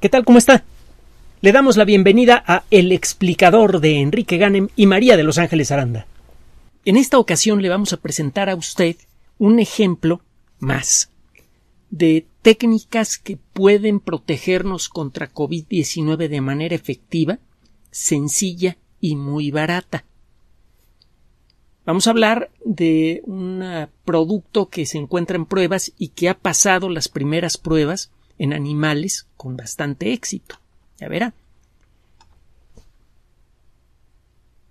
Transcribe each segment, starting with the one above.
¿Qué tal? ¿Cómo está? Le damos la bienvenida a El explicador de Enrique Ganem y María de Los Ángeles Aranda. En esta ocasión le vamos a presentar a usted un ejemplo más de técnicas que pueden protegernos contra COVID-19 de manera efectiva, sencilla y muy barata. Vamos a hablar de un producto que se encuentra en pruebas y que ha pasado las primeras pruebas en animales con bastante éxito. Ya verá.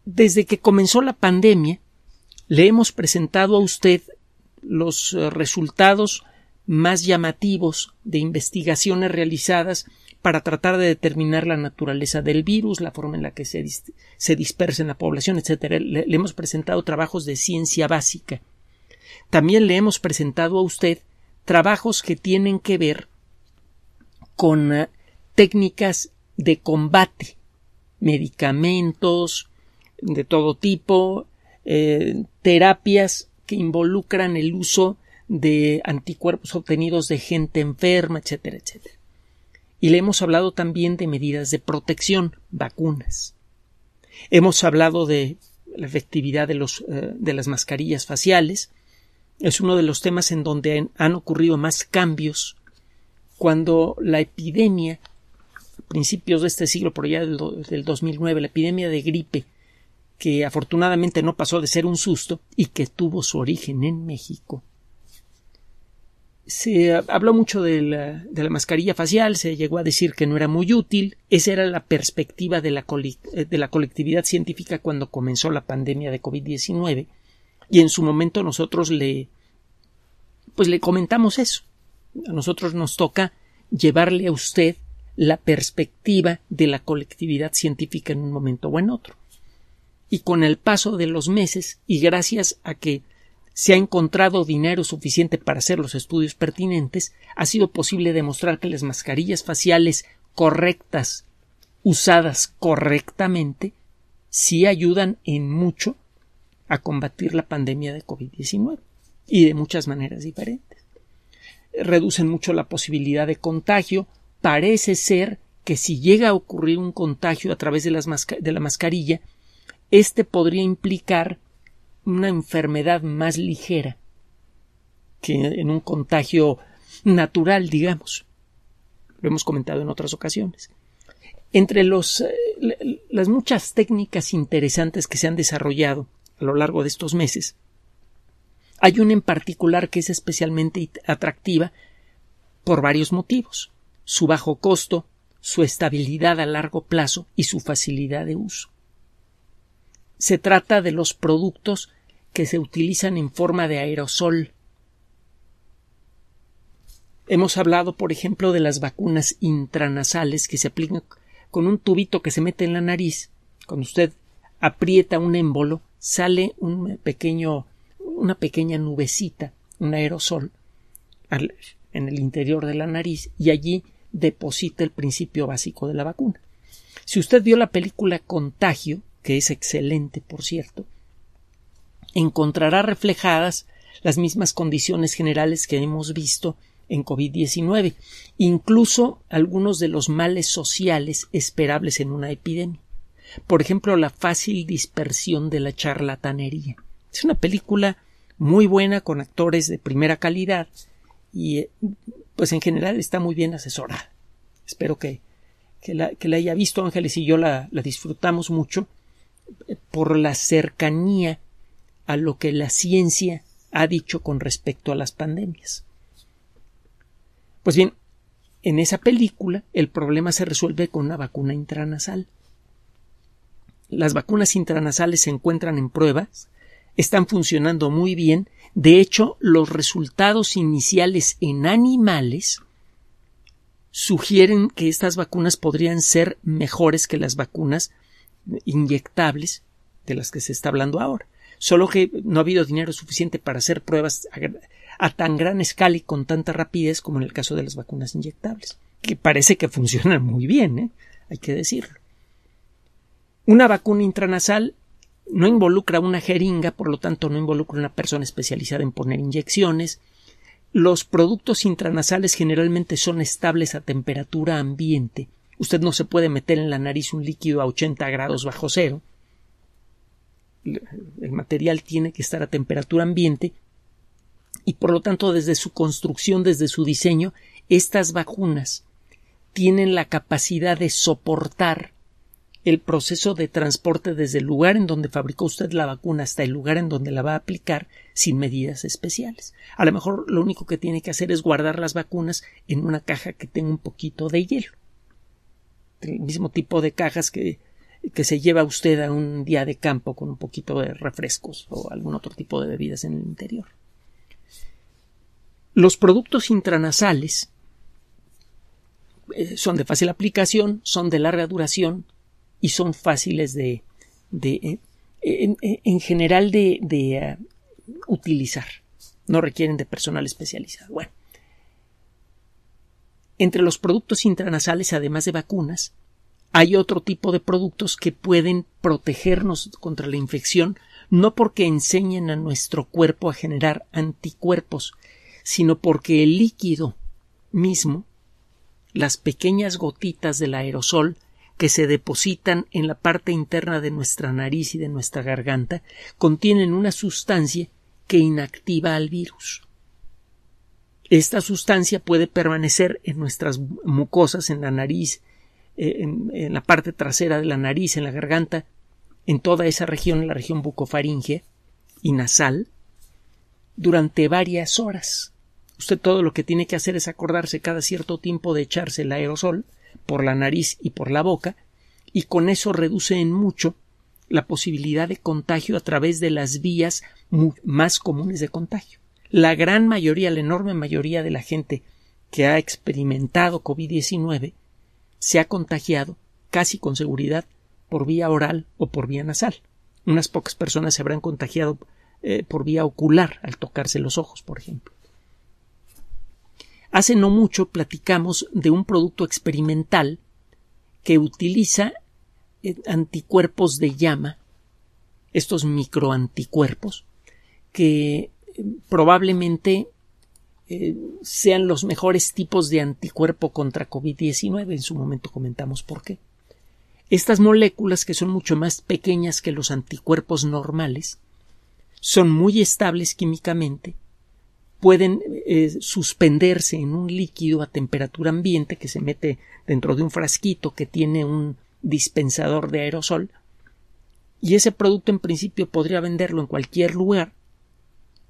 Desde que comenzó la pandemia, le hemos presentado a usted los eh, resultados más llamativos de investigaciones realizadas para tratar de determinar la naturaleza del virus, la forma en la que se, dispersa en la población, etc. le hemos presentado trabajos de ciencia básica. También le hemos presentado a usted trabajos que tienen que ver con eh, técnicas de combate, medicamentos de todo tipo, eh, terapias que involucran el uso de anticuerpos obtenidos de gente enferma, etcétera, etcétera. Y le hemos hablado también de medidas de protección, vacunas. Hemos hablado de la efectividad de eh, las mascarillas faciales. Es uno de los temas en donde han ocurrido más cambios cuando la epidemia, a principios de este siglo, por allá del, 2009, la epidemia de gripe, que afortunadamente no pasó de ser un susto y que tuvo su origen en México. Se habló mucho de la, de la mascarilla facial, se llegó a decir que no era muy útil. Esa era la perspectiva de la, de la colectividad científica cuando comenzó la pandemia de COVID-19. Y en su momento nosotros le, pues le comentamos eso a nosotros nos toca llevarle a usted la perspectiva de la colectividad científica en un momento o en otro. Y con el paso de los meses, y gracias a que se ha encontrado dinero suficiente para hacer los estudios pertinentes, ha sido posible demostrar que las mascarillas faciales correctas, usadas correctamente, sí ayudan en mucho a combatir la pandemia de COVID-19 y de muchas maneras diferentes reducen mucho la posibilidad de contagio. Parece ser que si llega a ocurrir un contagio a través de, la mascarilla, este podría implicar una enfermedad más ligera que en un contagio natural, digamos. Lo hemos comentado en otras ocasiones. Entre eh, las muchas técnicas interesantes que se han desarrollado a lo largo de estos meses, hay una en particular que es especialmente atractiva por varios motivos su bajo costo, su estabilidad a largo plazo y su facilidad de uso. Se trata de los productos que se utilizan en forma de aerosol. Hemos hablado, por ejemplo, de las vacunas intranasales que se aplican con un tubito que se mete en la nariz. Cuando usted aprieta un émbolo, sale un pequeño una pequeña nubecita, un aerosol, en el interior de la nariz y allí deposita el principio básico de la vacuna. Si usted vio la película Contagio, que es excelente, por cierto, encontrará reflejadas las mismas condiciones generales que hemos visto en COVID-19, incluso algunos de los males sociales esperables en una epidemia. Por ejemplo, la fácil dispersión de la charlatanería. Es una película muy buena con actores de primera calidad y eh, pues en general está muy bien asesorada. Espero que, que, la, haya visto Ángeles y yo la, la disfrutamos mucho eh, por la cercanía a lo que la ciencia ha dicho con respecto a las pandemias. Pues bien, en esa película el problema se resuelve con una vacuna intranasal. Las vacunas intranasales se encuentran en pruebas están funcionando muy bien. De hecho, los resultados iniciales en animales sugieren que estas vacunas podrían ser mejores que las vacunas inyectables de las que se está hablando ahora. Solo que no ha habido dinero suficiente para hacer pruebas a, tan gran escala y con tanta rapidez como en el caso de las vacunas inyectables, que parece que funcionan muy bien, ¿eh? hay que decirlo. Una vacuna intranasal no involucra una jeringa, por lo tanto no involucra una persona especializada en poner inyecciones. Los productos intranasales generalmente son estables a temperatura ambiente. Usted no se puede meter en la nariz un líquido a 80 grados bajo cero. El material tiene que estar a temperatura ambiente y por lo tanto desde su construcción, desde su diseño, estas vacunas tienen la capacidad de soportar el proceso de transporte desde el lugar en donde fabricó usted la vacuna hasta el lugar en donde la va a aplicar sin medidas especiales. A lo mejor lo único que tiene que hacer es guardar las vacunas en una caja que tenga un poquito de hielo. El mismo tipo de cajas que, que se lleva usted a un día de campo con un poquito de refrescos o algún otro tipo de bebidas en el interior. Los productos intranasales eh, son de fácil aplicación, son de larga duración, y son fáciles de, de eh, eh, en, general de, de eh, utilizar. No requieren de personal especializado. Bueno, entre los productos intranasales, además de vacunas, hay otro tipo de productos que pueden protegernos contra la infección, no porque enseñen a nuestro cuerpo a generar anticuerpos, sino porque el líquido mismo, las pequeñas gotitas del aerosol, que se depositan en la parte interna de nuestra nariz y de nuestra garganta contienen una sustancia que inactiva al virus. Esta sustancia puede permanecer en nuestras mucosas, en la nariz, eh, en, la parte trasera de la nariz, en la garganta, en toda esa región, en la región bucofaringe y nasal, durante varias horas. Usted todo lo que tiene que hacer es acordarse cada cierto tiempo de echarse el aerosol por la nariz y por la boca, y con eso reduce en mucho la posibilidad de contagio a través de las vías más comunes de contagio. La gran mayoría, la enorme mayoría de la gente que ha experimentado COVID-19 se ha contagiado casi con seguridad por vía oral o por vía nasal. Unas pocas personas se habrán contagiado eh, por vía ocular al tocarse los ojos, por ejemplo. Hace no mucho platicamos de un producto experimental que utiliza eh, anticuerpos de llama, estos microanticuerpos, que eh, probablemente eh, sean los mejores tipos de anticuerpo contra COVID-19. En su momento comentamos por qué. Estas moléculas, que son mucho más pequeñas que los anticuerpos normales, son muy estables químicamente pueden eh, suspenderse en un líquido a temperatura ambiente que se mete dentro de un frasquito que tiene un dispensador de aerosol y ese producto en principio podría venderlo en cualquier lugar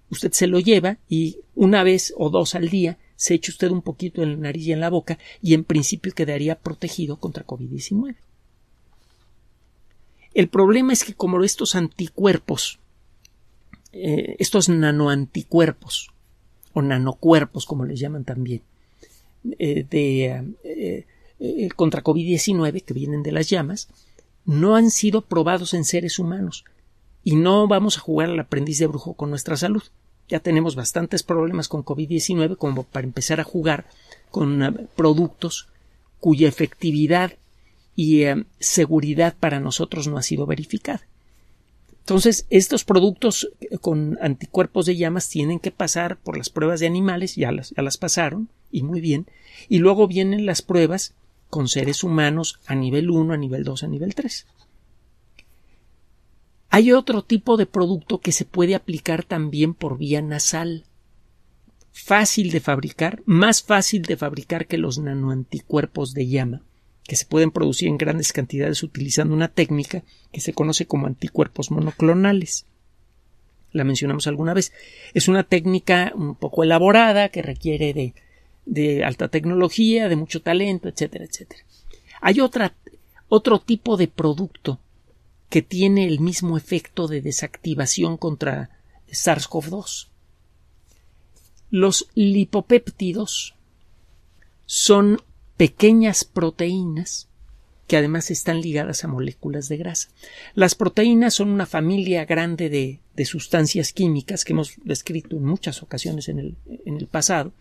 usted se lo lleva y una vez o dos al día se echa usted un poquito en la nariz y en la boca y en principio quedaría protegido contra COVID-19. El problema es que como estos anticuerpos, eh, estos nanoanticuerpos, o nanocuerpos, como les llaman también, eh, de, eh, eh, contra COVID-19 que vienen de las llamas, no han sido probados en seres humanos. Y no vamos a jugar al aprendiz de brujo con nuestra salud. Ya tenemos bastantes problemas con COVID-19 como para empezar a jugar con productos cuya efectividad y seguridad para nosotros no ha sido verificada. Entonces, estos productos eh, con anticuerpos de llamas tienen que pasar por las pruebas de animales, ya las, ya las pasaron, y muy bien, y luego vienen las pruebas con seres humanos a nivel 1, a nivel 2, a nivel 3. Hay otro tipo de producto que se puede aplicar también por vía nasal. Fácil de fabricar, más fácil de fabricar que los nanoanticuerpos de llama que se pueden producir en grandes cantidades utilizando una técnica que se conoce como anticuerpos monoclonales. La mencionamos alguna vez. Es una técnica un poco elaborada que requiere de, de alta tecnología, de mucho talento, etcétera, etcétera. Hay otra, otro tipo de producto que tiene el mismo efecto de desactivación contra SARS-CoV-2. Los lipopéptidos son pequeñas proteínas que además están ligadas a moléculas de grasa. Las proteínas son una familia grande de, sustancias químicas que hemos descrito en muchas ocasiones en el, pasado.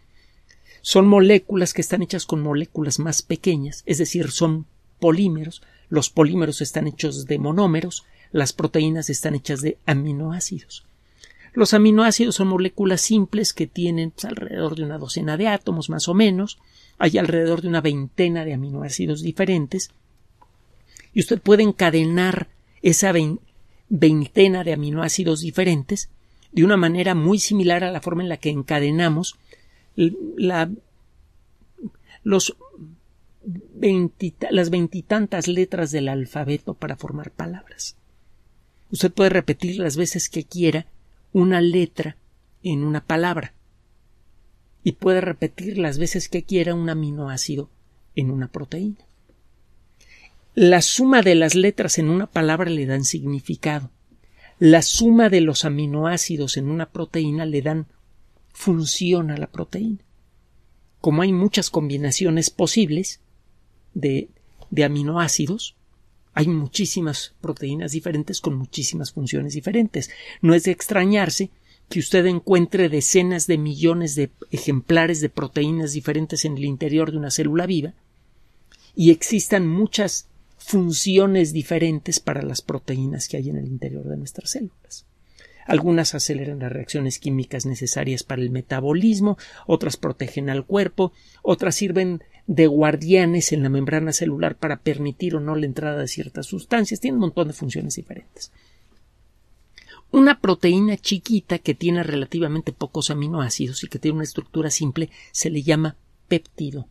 Son moléculas que están hechas con moléculas más pequeñas, es decir, son polímeros. Los polímeros están hechos de monómeros, las proteínas están hechas de aminoácidos. Los aminoácidos son moléculas simples que tienen pues, alrededor de una docena de átomos más o menos, hay alrededor de una veintena de aminoácidos diferentes y usted puede encadenar esa veintena de aminoácidos diferentes de una manera muy similar a la forma en la que encadenamos las veintitantas letras del alfabeto para formar palabras. Usted puede repetir las veces que quiera una letra en una palabra y puede repetir las veces que quiera un aminoácido en una proteína. La suma de las letras en una palabra le dan significado. La suma de los aminoácidos en una proteína le dan función a la proteína. Como hay muchas combinaciones posibles de, aminoácidos, hay muchísimas proteínas diferentes con muchísimas funciones diferentes. No es de extrañarse que usted encuentre decenas de millones de ejemplares de proteínas diferentes en el interior de una célula viva y existan muchas funciones diferentes para las proteínas que hay en el interior de nuestras células. Algunas aceleran las reacciones químicas necesarias para el metabolismo, otras protegen al cuerpo, otras sirven de guardianes en la membrana celular para permitir o no la entrada de ciertas sustancias, tienen un montón de funciones diferentes. Una proteína chiquita que tiene relativamente pocos aminoácidos y que tiene una estructura simple se le llama péptido.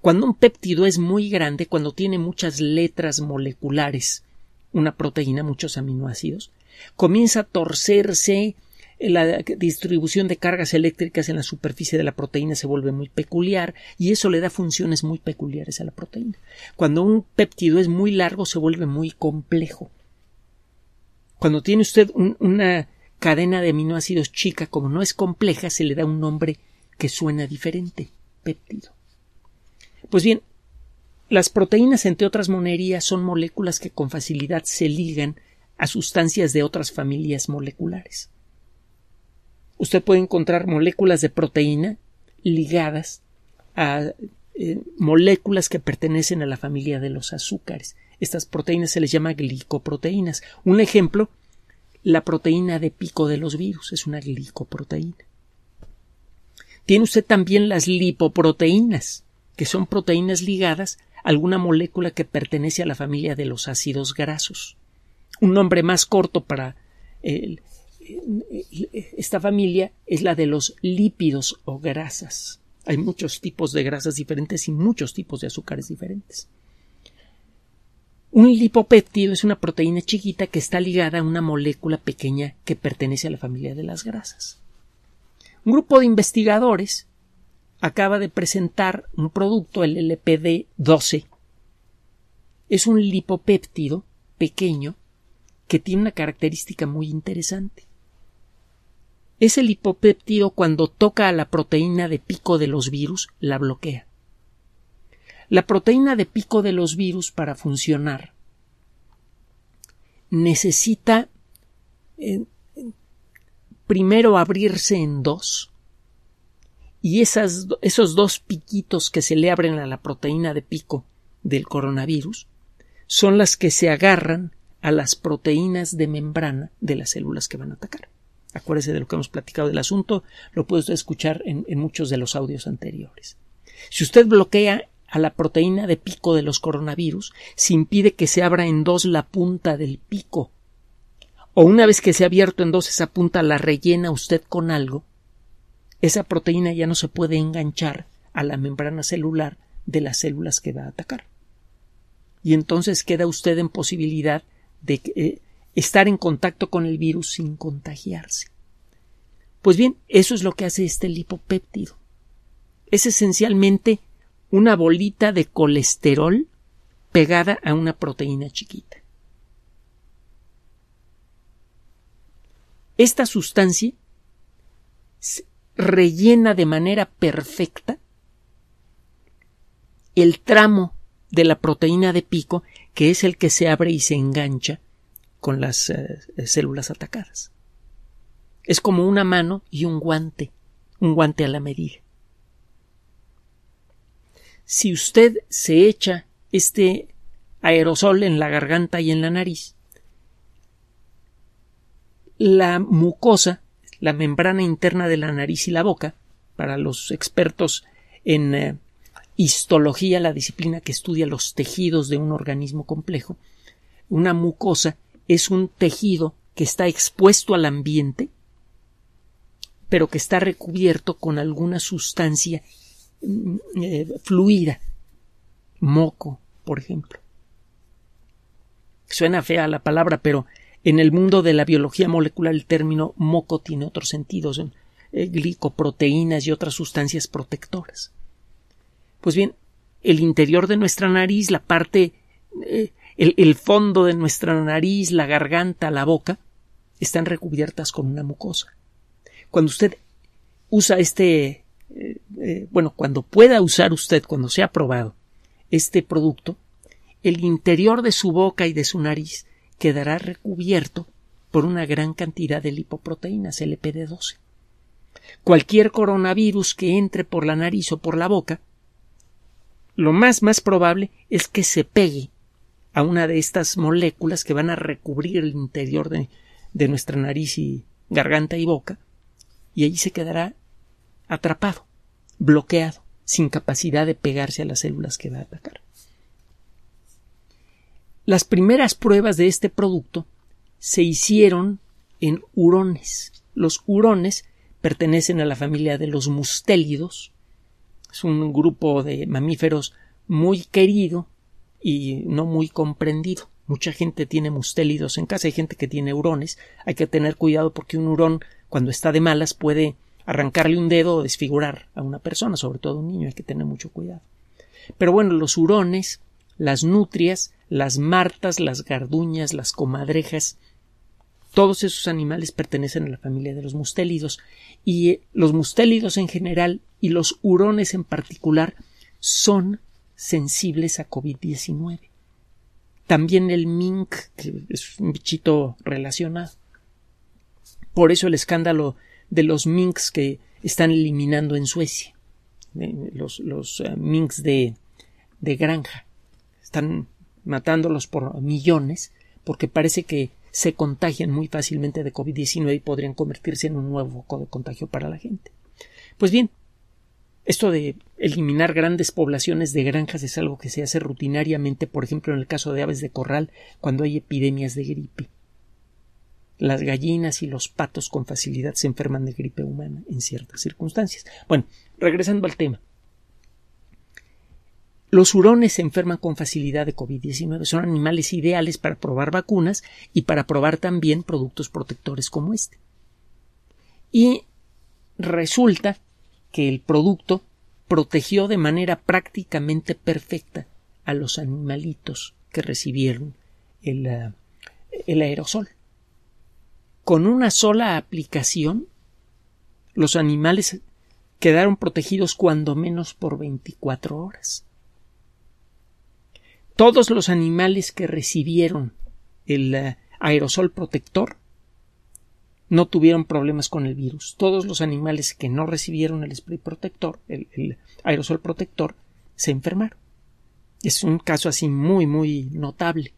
Cuando un péptido es muy grande, cuando tiene muchas letras moleculares, una proteína, muchos aminoácidos, comienza a torcerse la distribución de cargas eléctricas en la superficie de la proteína se vuelve muy peculiar y eso le da funciones muy peculiares a la proteína. Cuando un péptido es muy largo se vuelve muy complejo cuando tiene usted una cadena de aminoácidos chica, como no es compleja, se le da un nombre que suena diferente, péptido. Pues bien, las proteínas, entre otras monerías, son moléculas que con facilidad se ligan a sustancias de otras familias moleculares. Usted puede encontrar moléculas de proteína ligadas a eh, moléculas que pertenecen a la familia de los azúcares. Estas proteínas se les llama glicoproteínas. Un ejemplo, la proteína de pico de los virus es una glicoproteína. Tiene usted también las lipoproteínas, que son proteínas ligadas a alguna molécula que pertenece a la familia de los ácidos grasos. Un nombre más corto para esta familia es la de los lípidos o grasas. Hay muchos tipos de grasas diferentes y muchos tipos de azúcares diferentes. Un lipopéptido es una proteína chiquita que está ligada a una molécula pequeña que pertenece a la familia de las grasas. Un grupo de investigadores acaba de presentar un producto, el LPD-12. Es un lipopéptido pequeño que tiene una característica muy interesante. Ese lipopéptido cuando toca a la proteína de pico de los virus la bloquea. La proteína de pico de los virus para funcionar necesita eh, primero abrirse en dos y esas, esos dos piquitos que se le abren a la proteína de pico del coronavirus son las que se agarran a las proteínas de membrana de las células que van a atacar. Acuérdese de lo que hemos platicado del asunto, lo puede usted escuchar en muchos de los audios anteriores. Si usted bloquea a la proteína de pico de los coronavirus se impide que se abra en dos la punta del pico. O una vez que se ha abierto en dos esa punta, la rellena usted con algo, esa proteína ya no se puede enganchar a la membrana celular de las células que va a atacar. Y entonces queda usted en posibilidad de eh, estar en contacto con el virus sin contagiarse. Pues bien, eso es lo que hace este lipopéptido. Es esencialmente una bolita de colesterol pegada a una proteína chiquita. Esta sustancia rellena de manera perfecta el tramo de la proteína de pico que es el que se abre y se engancha con las eh, células atacadas. Es como una mano y un guante, un guante a la medida si usted se echa este aerosol en la garganta y en la nariz, la mucosa, la membrana interna de la nariz y la boca, para los expertos en eh, histología, la disciplina que estudia los tejidos de un organismo complejo, una mucosa es un tejido que está expuesto al ambiente, pero que está recubierto con alguna sustancia eh, fluida. Moco, por ejemplo. Suena fea la palabra, pero en el mundo de la biología molecular el término moco tiene otros sentidos, son eh, glicoproteínas y otras sustancias protectoras. Pues bien, el interior de nuestra nariz, la parte, eh, el fondo de nuestra nariz, la garganta, la boca, están recubiertas con una mucosa. Cuando usted usa este eh, bueno, cuando pueda usar usted, cuando sea probado, este producto, el interior de su boca y de su nariz quedará recubierto por una gran cantidad de lipoproteínas LPD12. Cualquier coronavirus que entre por la nariz o por la boca, lo más más probable es que se pegue a una de estas moléculas que van a recubrir el interior de, de nuestra nariz y garganta y boca, y allí se quedará atrapado bloqueado, sin capacidad de pegarse a las células que va a atacar. Las primeras pruebas de este producto se hicieron en hurones. Los hurones pertenecen a la familia de los mustélidos. Es un grupo de mamíferos muy querido y no muy comprendido. Mucha gente tiene mustélidos en casa, hay gente que tiene hurones. Hay que tener cuidado porque un hurón, cuando está de malas, puede arrancarle un dedo o desfigurar a una persona, sobre todo a un niño, hay que tener mucho cuidado. Pero bueno, los hurones, las nutrias, las martas, las garduñas, las comadrejas, todos esos animales pertenecen a la familia de los mustélidos y eh, los mustélidos en general y los hurones en particular son sensibles a COVID-19. También el mink, que es un bichito relacionado. Por eso el escándalo de los minks que están eliminando en Suecia, eh, los, los eh, minks de, de granja. Están matándolos por millones porque parece que se contagian muy fácilmente de COVID-19 y podrían convertirse en un nuevo foco de contagio para la gente. Pues bien, esto de eliminar grandes poblaciones de granjas es algo que se hace rutinariamente, por ejemplo, en el caso de aves de corral, cuando hay epidemias de gripe. Las gallinas y los patos con facilidad se enferman de gripe humana en ciertas circunstancias. Bueno, regresando al tema. Los hurones se enferman con facilidad de COVID-19. Son animales ideales para probar vacunas y para probar también productos protectores como este. Y resulta que el producto protegió de manera prácticamente perfecta a los animalitos que recibieron el, eh, el aerosol con una sola aplicación, los animales quedaron protegidos cuando menos por 24 horas. Todos los animales que recibieron el eh, aerosol protector no tuvieron problemas con el virus. Todos los animales que no recibieron el spray protector, el aerosol protector, se enfermaron. Es un caso así muy, muy notable.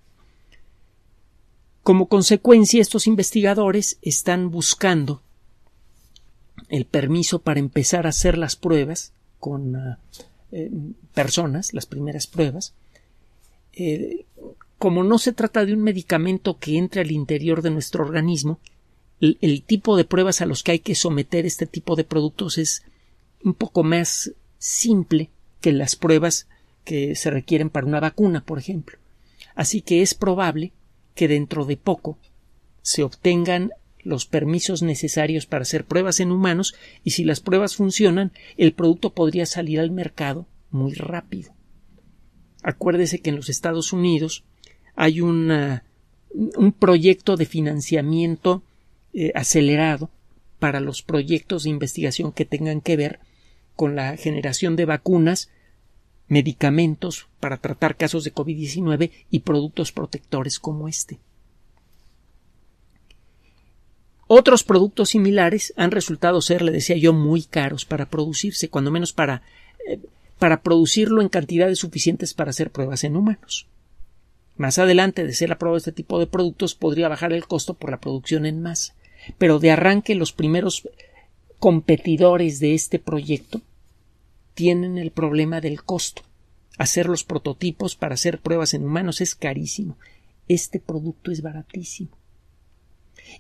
Como consecuencia, estos investigadores están buscando el permiso para empezar a hacer las pruebas con ah, eh, personas, las primeras pruebas. Eh, como no se trata de un medicamento que entre al interior de nuestro organismo, el, el, tipo de pruebas a los que hay que someter este tipo de productos es un poco más simple que las pruebas que se requieren para una vacuna, por ejemplo. Así que es probable que dentro de poco se obtengan los permisos necesarios para hacer pruebas en humanos y si las pruebas funcionan, el producto podría salir al mercado muy rápido. Acuérdese que en los Estados Unidos hay un proyecto de financiamiento eh, acelerado para los proyectos de investigación que tengan que ver con la generación de vacunas medicamentos para tratar casos de COVID-19 y productos protectores como este. Otros productos similares han resultado ser, le decía yo, muy caros para producirse, cuando menos para, eh, para producirlo en cantidades suficientes para hacer pruebas en humanos. Más adelante, de ser aprobado este tipo de productos, podría bajar el costo por la producción en masa. Pero de arranque, los primeros competidores de este proyecto tienen el problema del costo. Hacer los prototipos para hacer pruebas en humanos es carísimo. Este producto es baratísimo.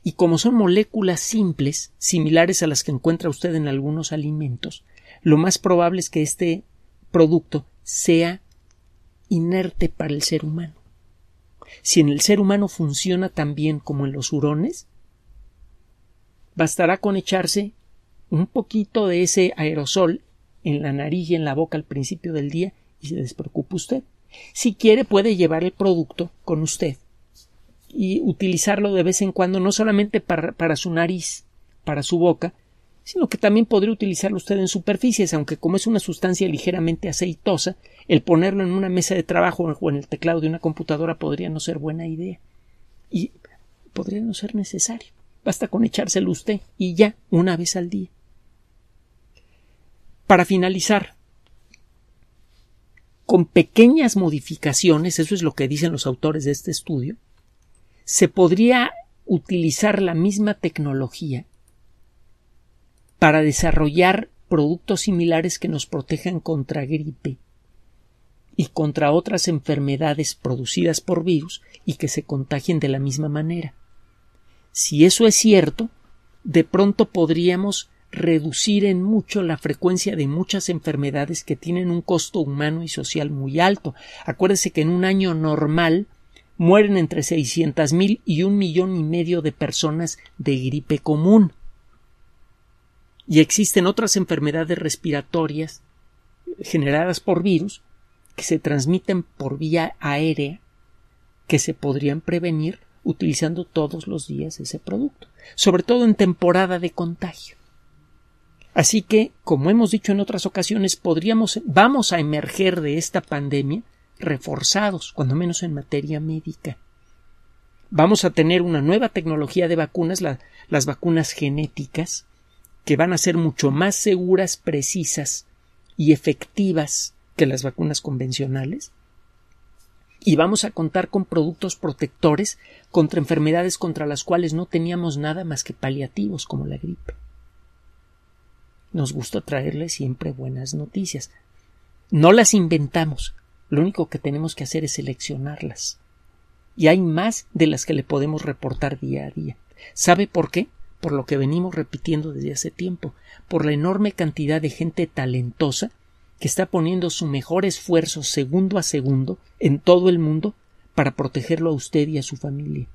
Y como son moléculas simples, similares a las que encuentra usted en algunos alimentos, lo más probable es que este producto sea inerte para el ser humano. Si en el ser humano funciona tan bien como en los hurones, bastará con echarse un poquito de ese aerosol en la nariz y en la boca al principio del día y se despreocupa usted. Si quiere puede llevar el producto con usted y utilizarlo de vez en cuando no solamente para, para su nariz, para su boca, sino que también podría utilizarlo usted en superficies, aunque como es una sustancia ligeramente aceitosa, el ponerlo en una mesa de trabajo o en el teclado de una computadora podría no ser buena idea y podría no ser necesario. Basta con echárselo usted y ya una vez al día. Para finalizar, con pequeñas modificaciones, eso es lo que dicen los autores de este estudio, se podría utilizar la misma tecnología para desarrollar productos similares que nos protejan contra gripe y contra otras enfermedades producidas por virus y que se contagien de la misma manera. Si eso es cierto, de pronto podríamos reducir en mucho la frecuencia de muchas enfermedades que tienen un costo humano y social muy alto. Acuérdese que en un año normal mueren entre 600.000 mil y un millón y medio de personas de gripe común. Y existen otras enfermedades respiratorias generadas por virus que se transmiten por vía aérea que se podrían prevenir utilizando todos los días ese producto, sobre todo en temporada de contagio. Así que, como hemos dicho en otras ocasiones, podríamos, vamos a emerger de esta pandemia reforzados, cuando menos en materia médica. Vamos a tener una nueva tecnología de vacunas, las vacunas genéticas, que van a ser mucho más seguras, precisas y efectivas que las vacunas convencionales. Y vamos a contar con productos protectores contra enfermedades contra las cuales no teníamos nada más que paliativos como la gripe nos gusta traerle siempre buenas noticias. No las inventamos, lo único que tenemos que hacer es seleccionarlas. Y hay más de las que le podemos reportar día a día. ¿Sabe por qué? Por lo que venimos repitiendo desde hace tiempo, por la enorme cantidad de gente talentosa que está poniendo su mejor esfuerzo segundo a segundo en todo el mundo para protegerlo a usted y a su familia.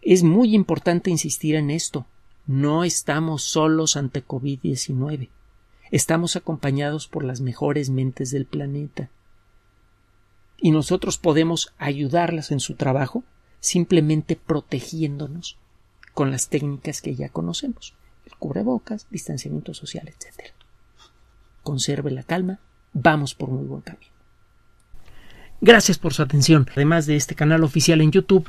Es muy importante insistir en esto, no estamos solos ante COVID-19. Estamos acompañados por las mejores mentes del planeta. Y nosotros podemos ayudarlas en su trabajo simplemente protegiéndonos con las técnicas que ya conocemos. El cubrebocas, distanciamiento social, etc. Conserve la calma. Vamos por muy buen camino. Gracias por su atención. Además de este canal oficial en YouTube,